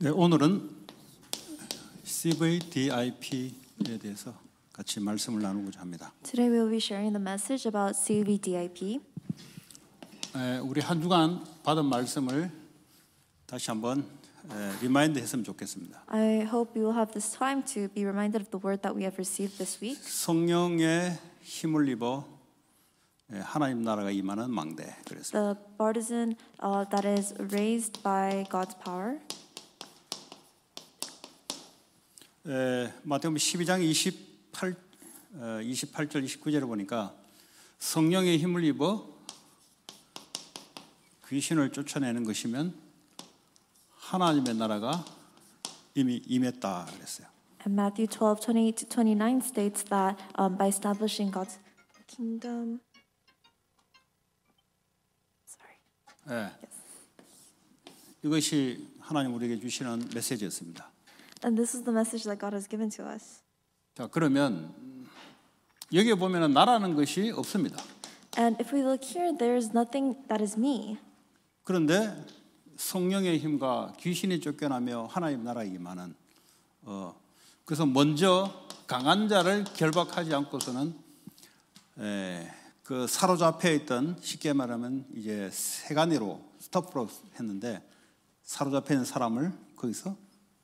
네, 오늘은 CVDIP에 대해서 같이 말씀을 나누고자 합니다. Today we'll be sharing the message about CVDIP. 에, 우리 한 주간 받은 말씀을 다시 한번 에, 리마인드 했으면 좋겠습니다. I hope you will have this time to be reminded of the word that we have received this week. 성령의 힘을 입어 에, 하나님 나라가 임하는 망대. 그래서 The partisan uh, that is raised by God's power. 마태복음 12장 28, 28절 29절을 보니까 성령의 힘을 입어 귀신을 쫓아내는 것이면 하나님의 나라가 이미 임했다 그랬어요. And Matthew 12, 28 29 states that um, by establishing God's kingdom. Sorry. 네. 예. Yes. 이것이 하나님 우리에게 주시는 메시지였습니다. And this is the message that God has given to us. 자, 그러면 여기에 보면은 나라는 것이 없습니다. And if we look here, there is nothing that is me. 그런데 성령의 힘과 귀신이 쫓겨나며 하나님 나라이기만은 어, 그래서 먼저 강한 자를 결박하지 않고서는 에, 그 사로잡혀 있던 쉽게 말하면 이제 세간이로 스톱으로 했는데 사로잡혀 있는 사람을 거기서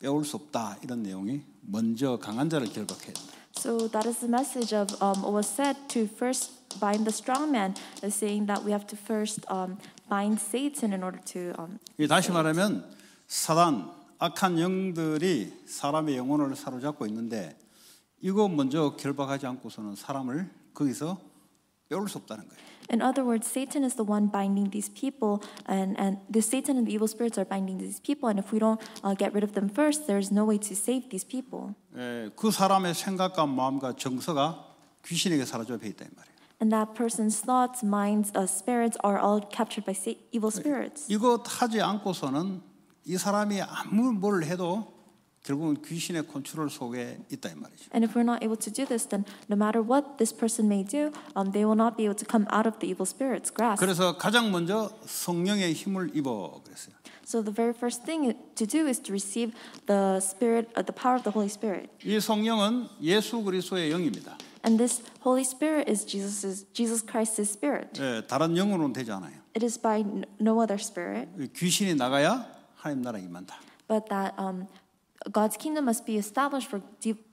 깨울 수 없다 이런 내용이 먼저 강한 자를 결박해야 된다. So that is the message of um, was said to first bind the strong man, saying that we have to first um, bind Satan in order to. Um, 다시 말하면 사단 악한 영들이 사람의 영혼을 사로잡고 있는데 이거 먼저 결박하지 않고서는 사람을 거기서 빼올 수 없다는 거예요. In other words, Satan is the one binding these people, and, and the Satan and the evil spirits are binding these people, and if we don't uh, get rid of them first, there's no way to save these people. 예, And that person's thoughts, minds, uh, spirits are all captured by evil spirits. 이것 하지 않고서는 이 사람이 아무 뭘 해도 결국은 귀신의 컨트롤 속에 있다 이 말이죠. And if we're not able to do this, then no matter what this person may do, um, they will not be able to come out of the evil spirit's grasp. 그래서 가장 먼저 성령의 힘을 입어 그랬어요. So the very first thing to do is to receive the spirit, uh, the power of the Holy Spirit. 이 성령은 예수 그리스도의 영입니다. And this Holy Spirit is Jesus's, Jesus Christ's spirit. 예, 다른 영으로는 되지 않아요. It is by no other spirit. 귀신이 나가야 하나님 나라 임한다. But that um, God's kingdom must be established for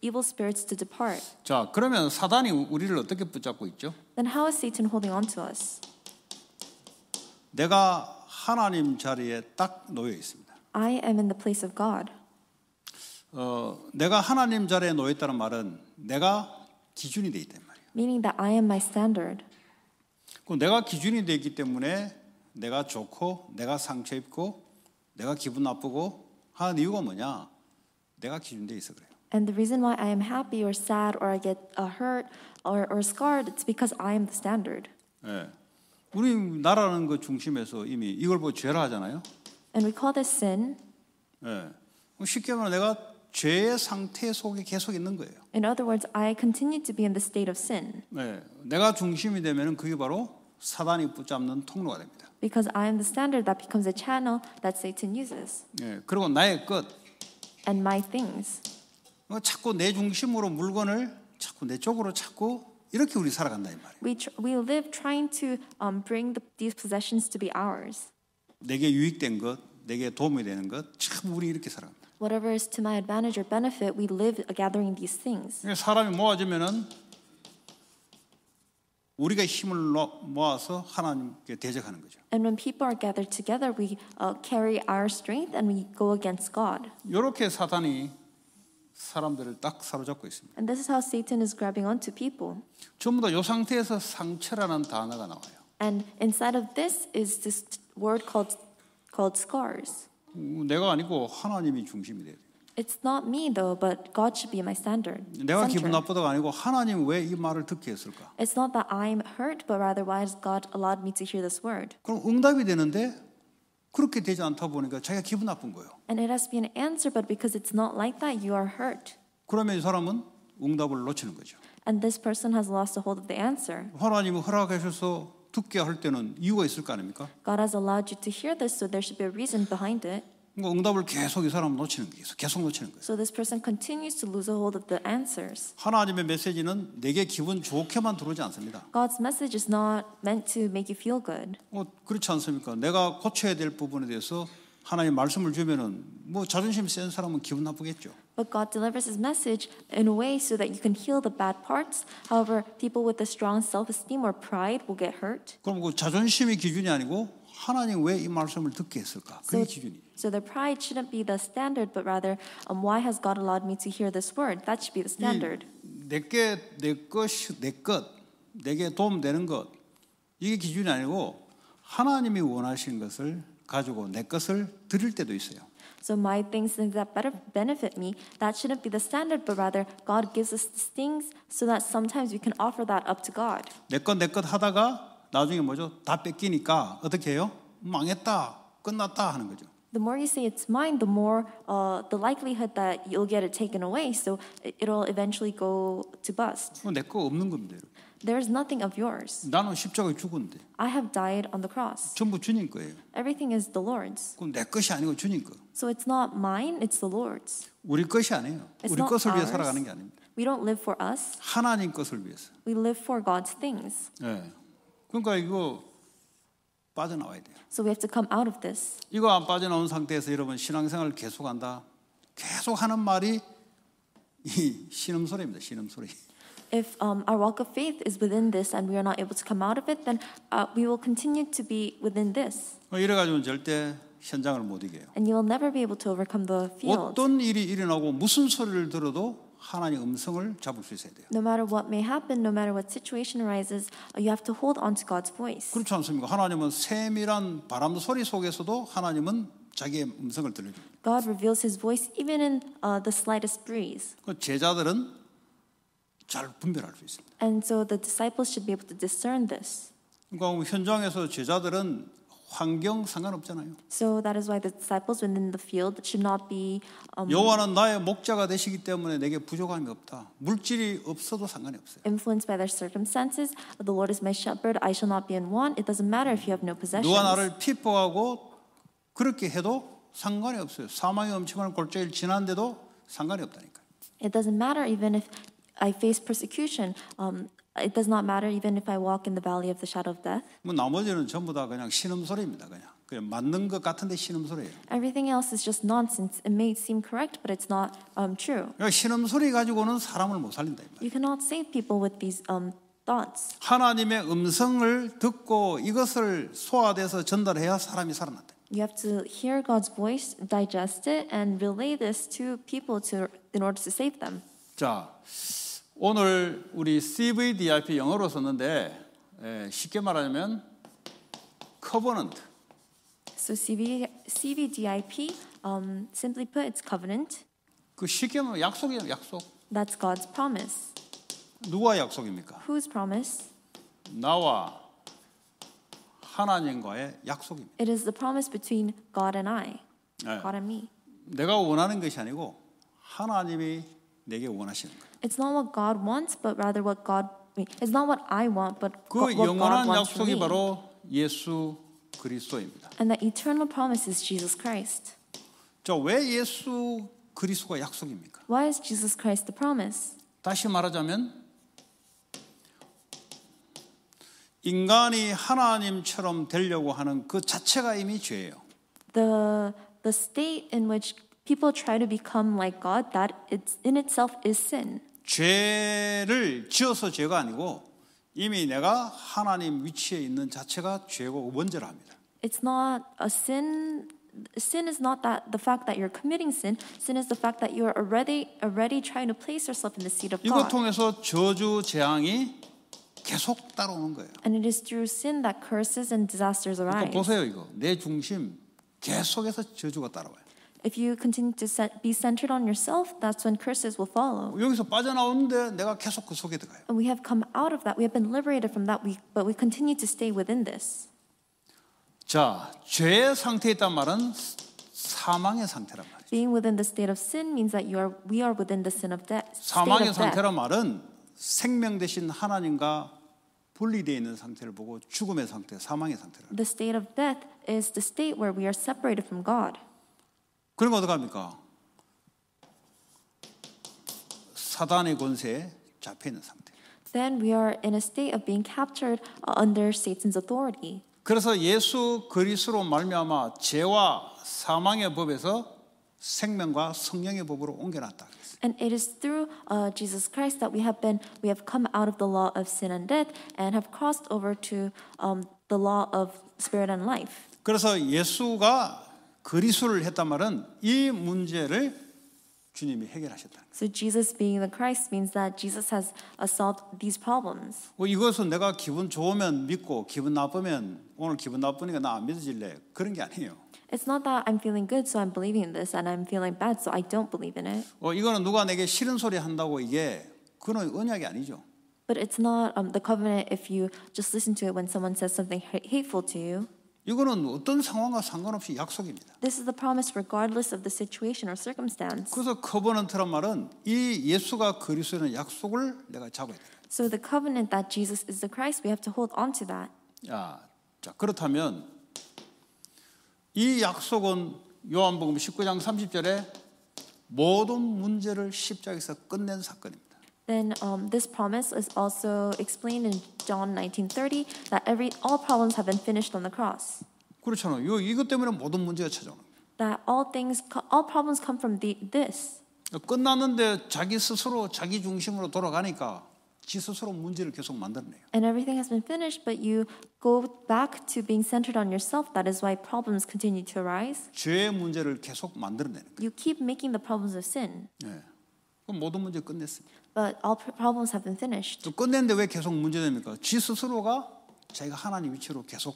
evil spirits to depart. 자, 그러면 사단이 우리를 어떻게 붙잡고 있죠? Then how is Satan holding on to us? 내가 하나님 자리에 딱 놓여 있습니다. I am in the place of God. 어, 내가 하나님 자리에 놓여 있다는 말은 내가 기준이 돼 있단 말이에요. Meaning that I am my standard. 그럼 내가 기준이 돼 있기 때문에 내가 좋고 내가 상처 입고 내가 기분 나쁘고 하는 이유가 뭐냐? 내가 기준돼 있어 그래요. And the reason why I am happy or sad or I get uh, hurt or, or scarred, it's because I am the standard. 예. 우리 나라는 그 중심에서 이미 이걸 뭐 죄라 하잖아요. And we call this sin. 예. 쉽게 말하면 내가 죄의 상태 속에 계속 있는 거예요. In other words, I continue to be in the state of sin. 네, 내가 중심이 되면은 그게 바로 사단이 붙잡는 통로가 됩니다. Because I am the standard that becomes a channel that Satan uses. 네, 그리고 나의 끝 and my things. 자꾸 내 중심으로 물건을 자꾸 내 쪽으로 자꾸 이렇게 우리 살아간다 이 말이에요. We tr- we live trying to um, bring the, these possessions to be ours. 내게 유익된 것, 내게 도움이 되는 것, 참 우리 이렇게 살아간다. Whatever is to my advantage or benefit, we live gathering these things. 사람이 모아지면은 우리가 힘을 모아서 하나님께 대적하는 거죠. And when people are gathered together, we uh, carry our strength and we go against God. 이렇게 사단이 사람들을 딱 사로잡고 있습니다. And this is how Satan is grabbing onto people. 전부 다이 상태에서 상처라는 단어가 나와요. And inside of this is this word called called scars. 내가 아니고 하나님이 중심이 돼요. It's not me though, but God should be my standard. 내가 기분 나쁘다가 아니고 하나님 왜 이 말을 듣게 했을까? It's not that I'm hurt, but rather why has God allowed me to hear this word? 그럼 응답이 되는데 그렇게 되지 않다 보니까 자기가 기분 나쁜 거예요. And it has to be an answer, but because it's not like that, you are hurt. 그러면 이 사람은 응답을 놓치는 거죠. And this person has lost a hold of the answer. 하나님이 허락하셔서 듣게 할 때는 이유가 있을 거 아닙니까? God has allowed you to hear this, so there should be a reason behind it. 그러니까 응답을 계속 이 사람은 놓치는 거예요. 계속 놓치는 거예요. So this person continues to lose hold of the answers. 하나님의 메시지는 내게 기분 좋게만 들어오지 않습니다. God's message is not meant to make you feel good. 어, 그렇지 않습니까? 내가 고쳐야 될 부분에 대해서 하나님 말씀을 주면은 뭐 자존심 센 사람은 기분 나쁘겠죠. But God delivers His message in a way so that you can heal the bad parts. However, people with a strong self-esteem or pride will get hurt. 그럼 그 자존심이 기준이 아니고 하나님 왜 이 말씀을 듣게 했을까? 그게 so, 기준이. So their pride shouldn't be the standard, but rather, um, why has God allowed me to hear this word? That should be the standard. 내게 내 것이 내 것, 내게 도움되는 것 이게 기준이 아니고 하나님이 원하시는 것을 가지고 내 것을 드릴 때도 있어요. So my things, things that better benefit me, that shouldn't be the standard, but rather God gives us things so that sometimes we can offer that up to God. 내 것내 것 하다가 나중에 뭐죠? 다 뺏기니까 어떻게 해요? 망했다, 끝났다 하는 거죠. The more you say it's mine, the more uh, the likelihood that you'll get it taken away. So it'll eventually go to bust. 내거 없는 겁니다. There's nothing of yours. 나는 십자가에 죽었는데. I have died on the cross. 전부 주님 거예요. Everything is the Lord's. 그럼 내 것이 아니고 주님 거. So it's not mine, it's the Lord's. 우리 것이 아니에요. It's 우리 것을 위해 살아가는 게 아닙니다. We don't live for us. 하나님 것을 위해서. We live for God's things. 그러니까 이거 빠져나와야 돼요. So we have to come out of this. 이거 안 빠져나온 상태에서 여러분 신앙생활을 계속한다. 계속 하는 말이 이 신음소리입니다. 신음소리. If um, our walk of faith is within this and we are not able to come out of it, then uh, we will continue to be within this. 이래 가지고는 절대 현장을 못 이겨요. And you will never be able to overcome the field. 어떤 일이 일어나고 무슨 소리를 들어도 하나님의 음성을 잡을 수 있어야 돼요. No matter what may happen, no matter what situation arises, you have to hold on to God's voice. 그렇지 않습니까? 하나님은 세밀한 바람 소리 속에서도 하나님은 자기의 음성을 들려줍니다. God reveals His voice even in uh, the slightest breeze. 그 제자들은 잘 분별할 수 있습니다. And so the disciples should be able to discern this. 그러니까 현장에서 제자들은 환경 상관없잖아요. So that is why the disciples when in the field should not be um, 여호와는 나의 목자가 되시기 때문에 내게 부족함이 없다. 물질이 없어도 상관이 없어요. Influenced by their circumstances, the Lord is my shepherd. I shall not be in want. It doesn't matter if you have no possessions. 누가 나를 피포하고 그렇게 해도 상관이 없어요. 사망의 엄청한 골짜기를 지난데도 상관이 없다니까. It doesn't matter even if I face persecution. Um, It does not matter even if I walk in the valley of the shadow of death. 뭐 나머지는 전부 다 그냥 신음 그냥 그냥 맞는 것 같은데 신음 Everything else is just nonsense. It may seem correct, but it's not um, true. 그러니까 신음 가지고는 사람을 못 살린다 You cannot save people with these um, thoughts. 하나님의 음성을 듣고 이것을 소화돼서 전달해야 사람이 살아난다. You have to hear God's voice, digest it, and relay this to people to in order to save them. 자. 오늘 우리 CVDIP 영어로 썼는데 예, 쉽게 말하면 covenant. So CV, CVDIP, um, simply put, it's covenant. 그 쉽게 말하면 약속이에요, 약속. That's God's promise. 누가 약속입니까? Whose promise? 나와 하나님과의 약속입니다. It is the promise between God and I. 네. God and me. 내가 원하는 것이 아니고 하나님이 내게 원하시는 거예요. It's not what God wants, but rather what God. It's not what I want, but 그 what God 영원한 wants for 약속이 me. 바로 예수 그리스도입니다. And the eternal promise is Jesus Christ. 자, 예수 그리스도가 약속입니까? Why is Jesus Christ the promise? 다시 말하자면 인간이 하나님처럼 되려고 하는 그 자체가 이미 죄예요. The the state in which people try to become like God, that it's in itself is sin. 죄를 지어서 죄가 아니고 이미 내가 하나님 위치에 있는 자체가 죄고 원죄랍니다. It's not a sin. Sin is not that the fact that you're committing sin. Sin is the fact that you are already already trying to place yourself in the seat of God. 이것 통해서 저주 재앙이 계속 따라오는 거예요. And it is through sin that curses and disasters arise. 보세요 이거 내 중심 계속해서 저주가 따라와요. If you continue to be centered on yourself, that's when curses will follow. And we have come out of that. We have been liberated from that. We, but we continue to stay within this. 자, 죄의 상태에 있단 말은 사망의 상태란 말이에요. Being within the state of sin means that you are, we are within the sin of death. 사망의 상태란 말은 생명 대신 하나님과 분리되어 있는 상태를 보고 죽음의 상태, 사망의 상태를. The state of death is the state where we are separated from God. 그러면 어떡합니까? 사단의 권세에 잡혀 있는 상태. Then we are in a state of being captured under Satan's authority. 그래서 예수 그리스도로 말미암아 죄와 사망의 법에서 생명과 성령의 법으로 옮겨놨다. And it is through uh, Jesus Christ that we have been we have come out of the law of sin and death and have crossed over to um, the law of spirit and life. 그래서 예수가 그리스도를 했단 말은 이 문제를 주님이 해결하셨다는 거예요. So Jesus being the Christ means that Jesus has solved these problems. 이것은 내가 기분 좋으면 믿고 기분 나쁘면 오늘 기분 나쁘니까 나안 믿어질래 그런 게 아니에요. It's not that I'm feeling good, so I'm believing in this, and I'm feeling bad, so I don't believe in it. 어 이거는 누가 내게 싫은 소리 한다고 이게 그는 언약이 아니죠. But it's not um, the covenant if you just listen to it when someone says something hateful to you. 이거는 어떤 상황과 상관없이 약속입니다. This is the promise regardless of the situation or circumstance. 그래서 커버넌트란 말은 이 예수가 그리스도는 약속을 내가 잡아야 돼. So the covenant that Jesus is the Christ, we have to hold on to that. 야, 자 그렇다면 이 약속은 요한복음 19장 30절에 모든 문제를 십자가에서 끝낸 사건입니다. Then um, this promise is also explained in John 19:30 that every all problems have been finished on the cross. 그렇잖아요. 이거 때문에 모든 문제가 찾아오는 That all things all problems come from the, this. 끝났는데 자기 스스로 자기 중심으로 돌아가니까 지 스스로 문제를 계속 만들어내요. And everything has been finished, but you go back to being centered on yourself. That is why problems continue to arise. 죄의 문제를 계속 만들어내는 거예요. You keep making the problems of sin. 네. 그럼 모든 문제 끝냈습니다. But all problems have been finished. 또 끝냈는데 왜 계속 문제됩니까? 지 스스로가 자기가 하나님 위치로 계속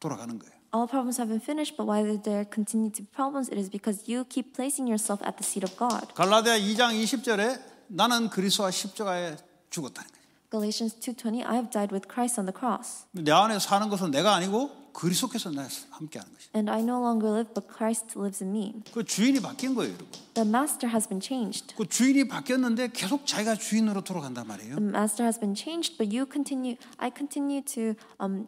돌아가는 거예요. All problems have been finished, but why there continue to be problems? It is because you keep placing yourself at the seat of God. 갈라디아 2장 20절에 나는 그리스도와 십자가에 죽었다는 거예요. Galatians 2:20 I have died with Christ on the cross. 내 안에 사는 것은 내가 아니고 그리스도께서 나 함께 하는 것이. And I no longer live but Christ lives in me. 그 주인이 바뀐 거예요, 여러분. The master has been changed. 그 주인이 바뀌었는데 계속 자기가 주인으로 돌아간단 말이에요. The master has been changed but you continue I continue to um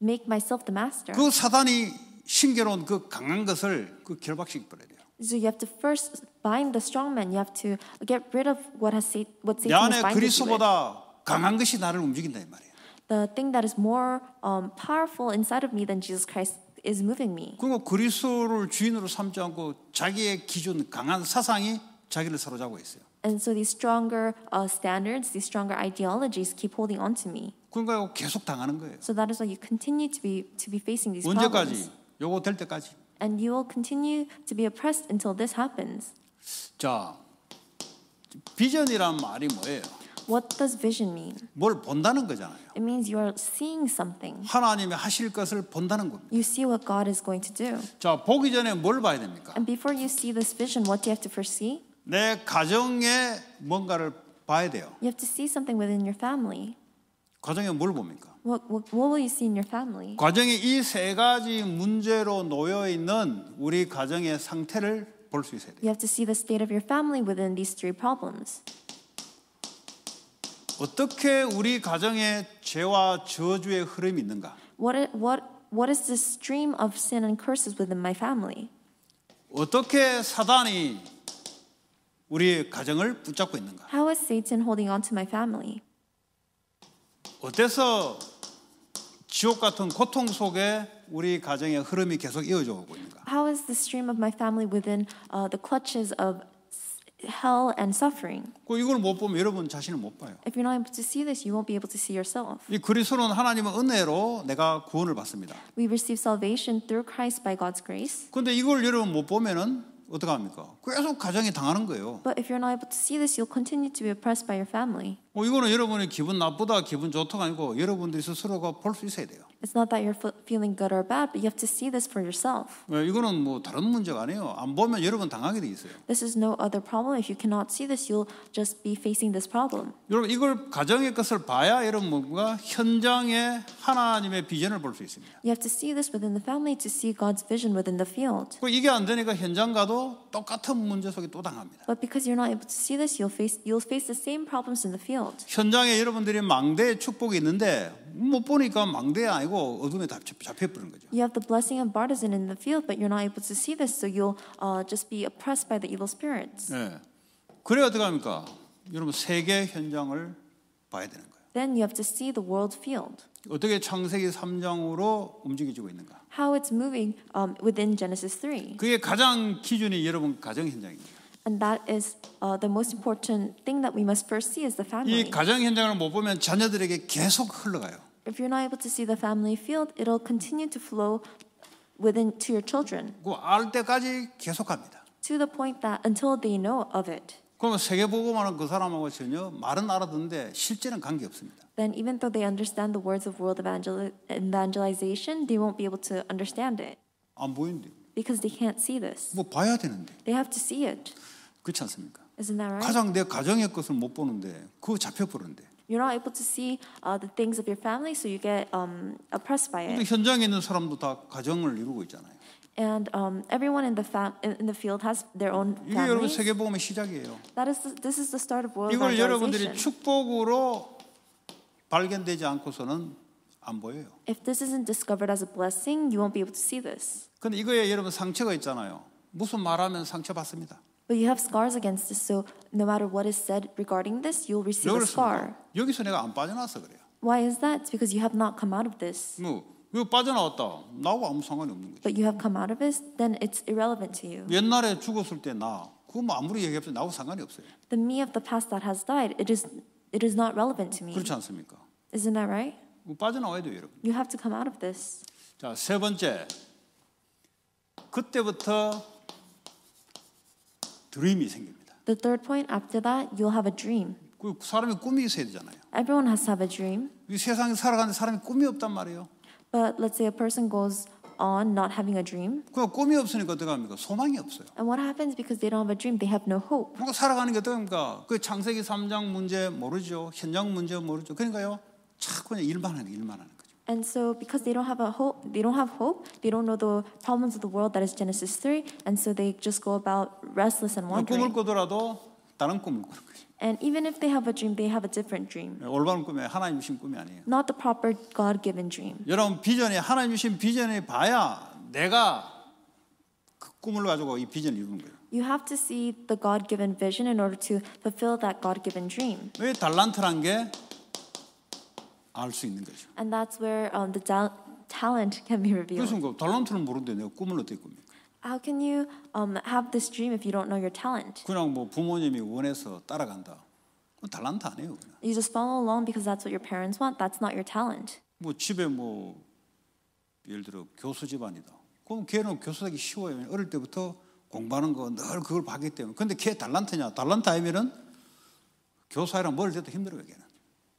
make myself the master. 그 사단이 신겨로운 그 강한 것을 그 결박시켜 버려요. So you have to first bind the strong man. You have to get rid of what has what Satan is binding you. 내 안에 그리스도보다 강한 것이 나를 움직인다 이 말이에요. the thing that is more um, powerful inside of me than Jesus Christ is moving me. 그리고 그리스도를 주인으로 삼지 않고 자기의 기준 강한 사상이 자기를 사로잡고 있어요. And so these stronger uh, standards, these stronger ideologies keep holding on to me. 그러니까 계속 당하는 거예요. So that is why you continue to be to be facing these problems. 언제까지? 요거 될 때까지. And you will continue to be oppressed until this happens. 자, 비전이란 말이 뭐예요? What does vision mean? 뭘 본다는 거잖아요. It means you are seeing something. 하나님이 하실 것을 본다는 겁니다. You see what God is going to do. 자, 보기 전에 뭘 봐야 됩니까? And before you see this vision, what do you have to first see? 내 가정에 뭔가를 봐야 돼요. You have to see something within your family. 가정에 뭘 봅니까? What, what, what will you see in your family? 가정에 이세 가지 문제로 놓여 있는 우리 가정의 상태를 볼수 있어야 돼요. You have to see the state of your family within these three problems. 어떻게 우리 가정에 죄와 저주의 흐름이 있는가? What what what is the stream of sin and curses within my family? 어떻게 사단이 우리 가정을 붙잡고 있는가? How is Satan holding on to my family? 어때서 지옥 같은 고통 속에 우리 가정의 흐름이 계속 이어져 오고 있는가? How is the stream of my family within uh, the clutches of hell and suffering. 그 이걸 못 보면 여러분 자신을 못 봐요. If you're not able to see this, you won't be able to see yourself. 이 그리스도는 하나님의 은혜로 내가 구원을 받습니다. We receive salvation through Christ by God's grace. 근데 이걸 여러분 못 보면은 어떻게 합니까? 계속 가정이 당하는 거예요. But if you're not able to see this, you'll continue to be oppressed by your family. 뭐 이거는 여러분이 기분 나쁘다, 기분 좋다가 아니고 여러분들이 스스로가 볼수 있어야 돼요. It's not that you're feeling good or bad, but you have to see this for yourself. 네, 이거는 뭐 다른 문제가 아니에요. 안 보면 여러분 당하게 돼 있어요. This is no other problem. If you cannot see this, you'll just be facing this problem. 여러분 이걸 가정의 것을 봐야 여러분 뭔가 현장의 하나님의 비전을 볼 수 있습니다. You have to see this within the family to see God's vision within the field. 이게 안 되니까 현장 가도 똑같은 문제 속에 또 당합니다. But because you're not able to see this, you'll face you'll face the same problems in the field. 현장에 여러분들이 망대의 축복이 있는데 못 보니까 망대 아니고 어둠에 잡혀 버린 거죠. You have the blessing of bartizan in the field, but you're not able to see this, so you'll uh, just be oppressed by the evil spirits. 예. 그래 어떻게 합니까? 여러분 세계 현장을 봐야 되는 거예요. Then you have to see the world field. 어떻게 창세기 3장으로 움직이고 있는가? How it's moving um, within Genesis 3. 그게 가장 기준이 여러분 가정 현장입니다. And that is uh, the most important thing that we must first see is the family. 이 가정 현장을 못 보면 자녀들에게 계속 흘러가요. if you're not able to see the family field, it'll continue to flow within to your children. 알 때까지 계속합니다. To the point that until they know of it. 그러면 세계 그 사람하고 전혀 말은 알아듣는데 실제는 관계 없습니다. Then even though they understand the words of world evangelization, they won't be able to understand it. 안 Because they can't see this. 뭐 봐야 되는데. They have to see it. 그렇지 않습니까? Isn't that right? 가장 내 가정의 것을 못 보는데 그거 잡혀 버는데. You're not able to see uh, the things of your family, so you get um, oppressed by it. 현장에 있는 사람도 다 가정을 이루고 있잖아요. And um, everyone in the f a in the field has their own f a m i l i 이게 여러분 세계 복음의 시작이에요. That is the, this is the start of world 이걸 여러분들이 축복으로 발견되지 않고서는 안 보여요. If this isn't discovered as a blessing, you won't be able to see this. 근데 이거에 여러분 상처가 있잖아요. 무슨 말하면 상처 받습니다. But you have scars against this, so no matter what is said regarding this, you'll receive a scar. 여기서 내가 안 빠져나왔어 그래요. Why is that? It's because you have not come out of this. 뭐, 이거 빠져나왔다. 나하고 아무 상관이 없는 거지. But you have come out of this, then it's irrelevant to you. 옛날에 죽었을 때 나, 그거 뭐 아무리 얘기해도 나하고 상관이 없어요. The me of the past that has died, it is it is not relevant to me. 그렇지 않습니까? Isn't that right? 뭐 빠져나와야 돼요, 여러분. You have to come out of this. 자, 세 번째. 그때부터 드림이 생깁니다. The third point after that, you'll have a dream. 그 사람이 꿈이 있어야 되잖아요. Everyone has to have a dream. 이 세상에 살아가는 사람이 꿈이 없단 말이에요. But let's say a person goes on not having a dream. 그 꿈이 없으니까 어떻게 합니까? 소망이 없어요. And what happens because they don't have a dream, they have no hope. 그러니까 살아가는 게 어떻습니까? 그 창세기 3장 문제 모르죠. 현장 문제 모르죠. 그러니까요. 자꾸 그냥 일만 하는 일만 하는. And so because they don't have a hope, they don't have hope, they don't know the problems of the world that is Genesis 3, and so they just go about restless and wandering. And even if they have a dream, they have a different dream. 올바른 꿈이 하나님 주신 꿈이 아니에요. Not the proper God-given dream. 여러분 비전이 하나님 주신 비전을 봐야 내가 그 꿈을 가지고 이 비전을 이루는 거예요. You have to see the God-given vision in order to fulfill that God-given dream. 왜 달란트란 게 알수 있는 거죠. And that's where um, the talent can be revealed. 그래서 그 달란트를 모르는데 내가 꿈을 어떻게 꿉니까? How can you um, have this dream if you don't know your talent? 그냥 뭐 부모님이 원해서 따라간다. 그 달란트 아니에요. 그냥. You just follow along because that's what your parents want. That's not your talent. 뭐 집에 뭐 예를 들어 교수 집안이다. 그럼 걔는 교수하기 쉬워요. 어릴 때부터 공부하는 거늘 그걸 봤기 때문에. 근데 걔 달란트냐? 달란트 아니면은 교사이랑 뭘 돼도 힘들어요, 걔는.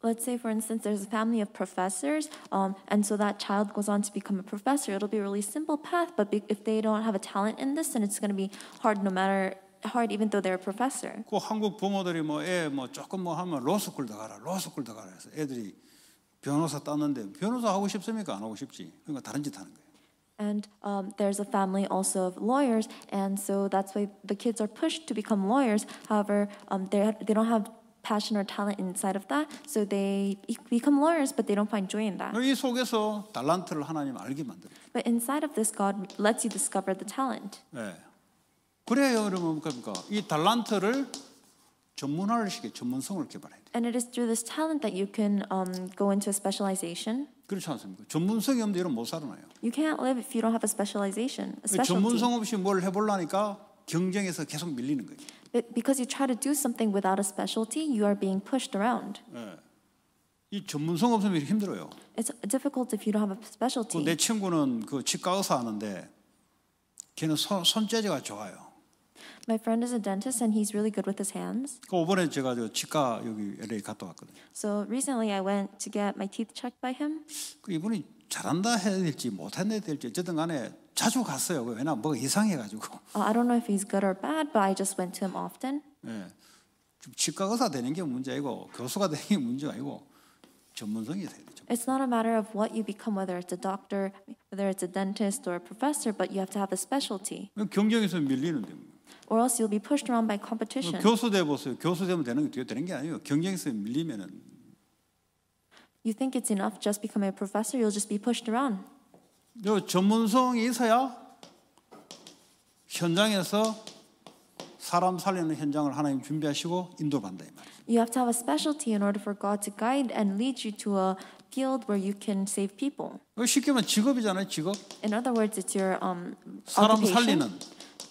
let's say for instance there's a family of professors um, and so that child goes on to become a professor it'll be a really simple path but be, if they don't have a talent in this then it's going to be hard no matter hard even though they're a professor 그 한국 부모들이 뭐애뭐 뭐 조금 뭐 하면 로스쿨 로스쿨 해서 애들이 변호사 땄는데 변호사 하고 싶습니까 안 하고 싶지 그러니까 다른 짓 하는 거예요 And um, there's a family also of lawyers, and so that's why the kids are pushed to become lawyers. However, um, they, they don't have passion or talent inside of that. So they become lawyers, but they don't find joy in that. 이 속에서 달란트를 하나님 알게 But inside of this, God lets you discover the talent. 네. 그래요, 여러분 뭡니까? 이 달란트를 전문화를 시켜 전문성을 개발해야 돼. And it is through this talent that you can um, go into a specialization. 그렇지 않습니까? 전문성이 없는데 이런 못 살아나요. You can't live if you don't have a specialization, a 전문성 없이 뭘 해보려니까 경쟁에서 계속 밀리는 거예요. because you try to do something without a specialty, you are being pushed around. 예. 이 전문성 없으면 이렇게 힘들어요. It's difficult if you don't have a specialty. 내 친구는 그 치과 의사 하는데 걔는 손, 손재주가 좋아요. My friend is a dentist and he's really good with his hands. 이번에 제가 치과 여기 LA 갔다 왔거든요. So recently I went to get my teeth checked by him. 이분이 잘한다 해야 될지 못한다 해야 될지 어쨌든 간에 자주 갔어요. 왜냐 뭐가 이상해가지고. Uh, I don't know if he's good or bad, but I just went to him often. 예, 치과 의사 되는 게 문제이고 교수가 되는 게 문제 아니고 전문성이 돼야 되죠. It's not a matter of what you become, whether it's a doctor, whether it's a dentist or a professor, but you have to have a specialty. 경쟁에서 밀리는 데. or else you'll be pushed around by competition. 교수 돼 보세요. 교수 되면 되는 게 되는 게 아니에요. 경쟁에서 밀리면은 You think it's enough just become a professor, you'll just be pushed around. 요 전문성이 있어야 현장에서 사람 살리는 현장을 하나님 준비하시고 인도받는다 이 말이에요. You have to have a specialty in order for God to guide and lead you to a field where you can save people. 쉽게 말하면 직업이잖아요, 직업. In other words, it's your um, 사람 occupation. 살리는.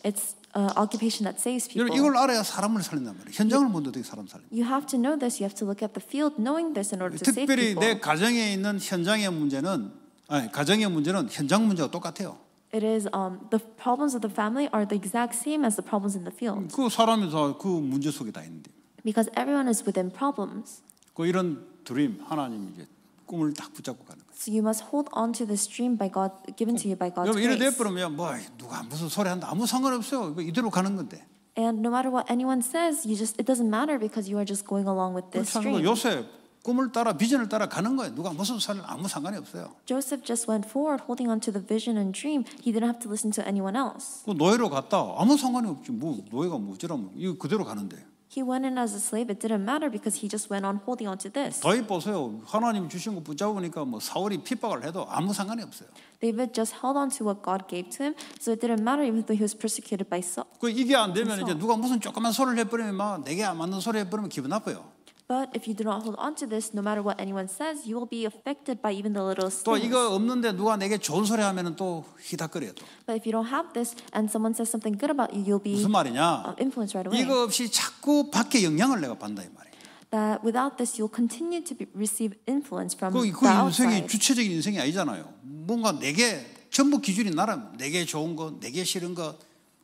It's uh, occupation that saves people. 이걸 알아야 사람을 살린단 말이에요. 현장을 보는데 어떻게 사람 살립니까? You have to know this. You have to look at the field, knowing this in order to save people. 특별히 내 가정에 있는 현장의 문제는 아니, 가정의 문제는 현장 문제와 똑같아요. It is um, the problems of the family are the exact same as the problems in the field. 그 사람이 다그 문제 속에 다 있는데. Because everyone is within problems. 그 이런 드림 하나님 이제 꿈을 딱 붙잡고 가는 거예요. So you must hold on to this dream by God given to you by God's grace. 여러분 이래 버리면 뭐 누가 무슨 소리 한다 아무 상관없어요. 이대로 가는 건데. And no matter what anyone says, you just it doesn't matter because you are just going along with this dream. 요셉 꿈을 따라 비전을 따라 가는 거예요. 누가 무슨 소리 아무 상관이 없어요. Joseph just went forward holding on to the vision and dream. He didn't have to listen to anyone else. 그 노예로 갔다 아무 상관이 없지. 뭐 노예가 무지라면 이거 그대로 가는데. He went in as a slave. It didn't matter because he just went on holding on to this. 더입 보세요. 하나님 주신 거 붙잡으니까 뭐 사울이 핍박을 해도 아무 상관이 없어요. David just held on to what God gave to him, so it didn't matter even though he was persecuted by Saul. 그 이게 안 되면 이제 누가 무슨 조그만 소리를 해버리면 막 내게 안 맞는 소리 해버리면 기분 나빠요. But if you do not hold on to this, no matter what anyone says, you will be affected by even the littlest. 또 things. 이거 없는데 누가 내게 좋은 소리 하면은 또 희닥거려 또. But if you don't have this and someone says something good about you, you'll be 무슨 말이냐? influenced right away. 이거 없이 자꾸 밖에 영향을 내가 받는다 이 말이야. That without this, you'll continue to be, receive influence from 그, 그 the outside. 인생이 주체적인 인생이 아니잖아요. 뭔가 내게 전부 기준이 나라 내게 좋은 것, 내게 싫은 것.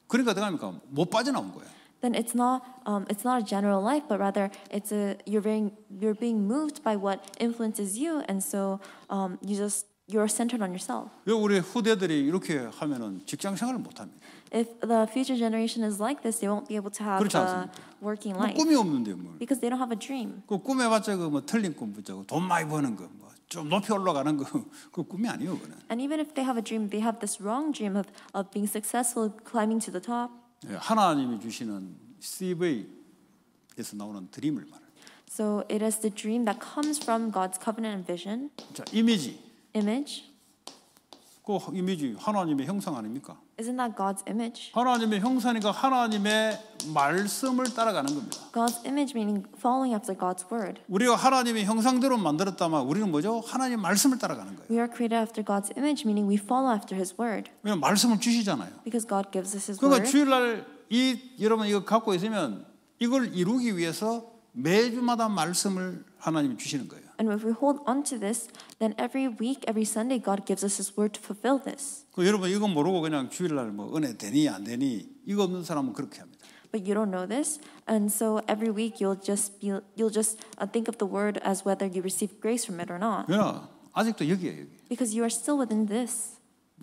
그러니까 어떻게 합니까? 못 빠져나온 거예요. then it's not um, it's not a general life, but rather it's a you're being you're being moved by what influences you, and so um, you just you're centered on yourself. 우리 후대들이 이렇게 하면은 직장 생활을 못 합니다. If the future generation is like this, they won't be able to have a working life 꿈이 없는데 뭘? because they don't have a dream. 그 꿈에 봤자 그뭐 틀린 꿈 붙자고 돈 많이 버는 거, 높이 올라가는 꿈이 그는. And even if they have a dream, they have this wrong dream of of being successful, climbing to the top. 하나님이 주시는 CV에서 나오는 드림을 말합니다. So it is the dream that comes from God's covenant and vision. 자, 이미지. Image. 그 이미지 하나님의 형상 아닙니까? Isn't that God's image? 하나님의 형상이니까 하나님의 말씀을 따라가는 겁니다. God's image meaning following after God's word. 우리가 하나님의 형상대로 만들었다면 우리는 뭐죠? 하나님의 말씀을 따라가는 거예요. We are created after God's image meaning we follow after his word. 왜냐면 말씀을 주시잖아요. Because God gives us his 그러니까 word. 주일날 이 여러분 이거 갖고 있으면 이걸 이루기 위해서 매주마다 말씀을 하나님이 주시는 거예요. And if we hold on to this, then every week, every Sunday, God gives us His word to fulfill this. 여러분 이거 모르고 그냥 주일날 뭐 은혜 되니 안 되니 이거 없는 사람은 그렇게 합니다. But you don't know this, and so every week you'll just be, you'll just uh, think of the word as whether you receive grace from it or not. 왜냐 아직도 여기에 여기. Because you are still within this.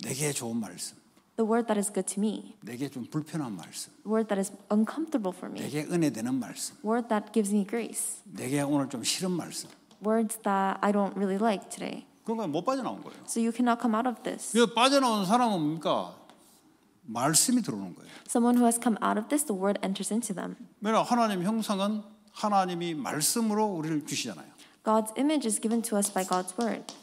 내게 좋은 말씀. The word that is good to me. 내게 좀 불편한 말씀. Word that is uncomfortable for me. 내게 은혜 되는 말씀. Word that gives me grace. 내게 오늘 좀 싫은 말씀. words that I don't really like today. 그러니까 못 빠져나온 거예요. So you cannot come out of this. 그 빠져나온 사람은 뭡니까? 말씀이 들어오는 거예요. Someone who has come out of this, the word enters into them. 왜냐 하나님 형상은 하나님이 말씀으로 우리를 주시잖아요. God's image is given to us by God's word.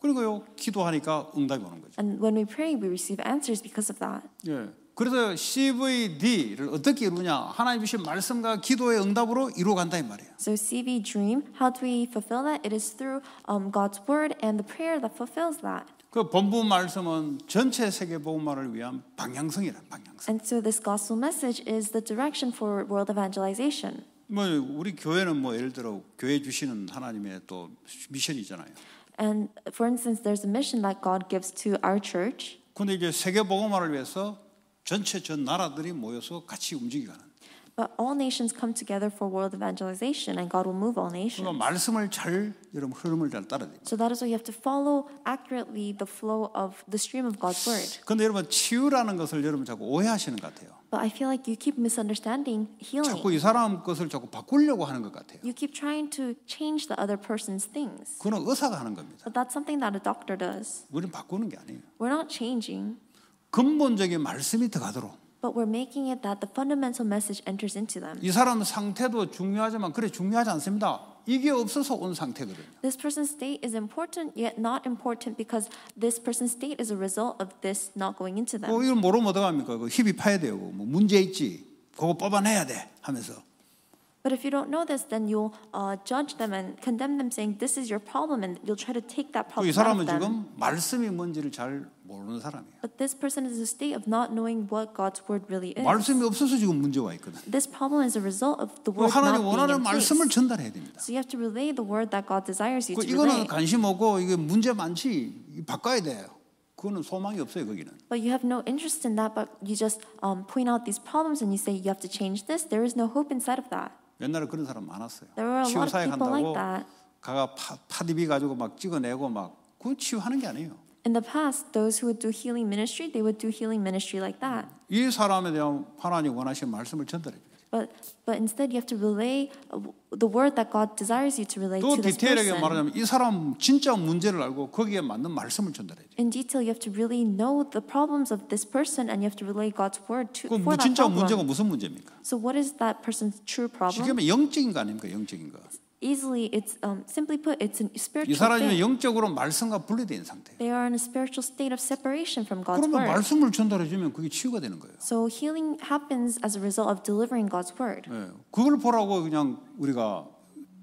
그리고요 기도하니까 응답이 오는 거죠. And when we pray, we receive answers because of that. 예. 그래서 CVD를 어떻게 이루냐? 하나님 주신 말씀과 기도의 응답으로 이루어 간다 이 말이에요. So CV dream, how do we fulfill that? It is through um, God's word and the prayer that fulfills that. 그 본부 말씀은 전체 세계 복음화를 위한 방향성이란 방향성. And so this gospel message is the direction for world evangelization. 뭐 우리 교회는 뭐 예를 들어 교회 주시는 하나님의 또 미션이잖아요. And for instance, there's a mission that God gives to our church. 근데 이제 세계 복음화를 위해서 전체 전 나라들이 모여서 같이 움직이는. But all nations come together for world evangelization, and God will move all nations. 말씀을 잘 여러분 흐름을 잘 따라야 돼요. So that is why you have to follow accurately the flow of the stream of God's word. 근데 여러분 치유라는 것을 여러분 자꾸 오해하시는 것 같아요. But I feel like you keep misunderstanding healing. 자꾸 이 사람 것을 자꾸 바꾸려고 하는 것 같아요. You keep trying to change the other person's things. 그건 의사가 하는 겁니다. But that's something that a doctor does. 우리는 바꾸는 게 아니에요. We're not changing. 근본적인 말씀이 들어가도록 But we're making it that the fundamental message enters into them. 이 사람 상태도 중요하지만 그래 중요하지 않습니다. 이게 없어서 온 상태거든요. This person's state is important yet not important because this person's state is a result of this not going into them. 뭐 이걸 모르면 어떡합니까? 그 힙이 파야 되고 뭐 문제 있지. 그거 뽑아내야 돼 하면서 But if you don't know this, then you'll uh, judge them and condemn them, saying, This is your problem, and you'll try to take that problem. from them. But this person is in a state of not knowing what God's word really is. This problem is a result of the word not being in place. 전달해야 됩니다. So you have to relay the word that God desires you to 이거는 relay. 관심 없고 이게 문제 많지 바꿔야 돼요. 그거는 소망이 없어요 거기는. But you have no interest in that. But you just um, point out these problems and you say you have to change this. There is no hope inside of that. 옛날에 그런 사람 많았어요. 치유사에 간다고 like 가가 파, 파디비 가지고 막 찍어내고 막그 치유하는 게 아니에요. In the past, those who would do healing ministry, they would do healing ministry like that. 이 사람에 대한 하나님 원하시는 말씀을 전달해. But, but instead you have to relay uh, the word that God desires you to relay to this person. 말하자면 이 사람 진짜 문제를 알고 거기에 맞는 말씀을 전달해야 돼. In detail, you have to really know the problems of this person, and you have to relay God's word to for that 진짜 문제가 무슨 문제입니까? So what is that person's true problem? 지금 영적인 거 아닙니까? 영적인 거. easily it's um, simply put it's a spiritual 이 사람이 영적으로 말씀과 분리된 상태예요. They are in a spiritual state of separation from God's 그러면 word. 말씀을 전달해 주면 그게 치유가 되는 거예요. So healing happens as a result of delivering God's word. 예, 그걸 보라고 그냥 우리가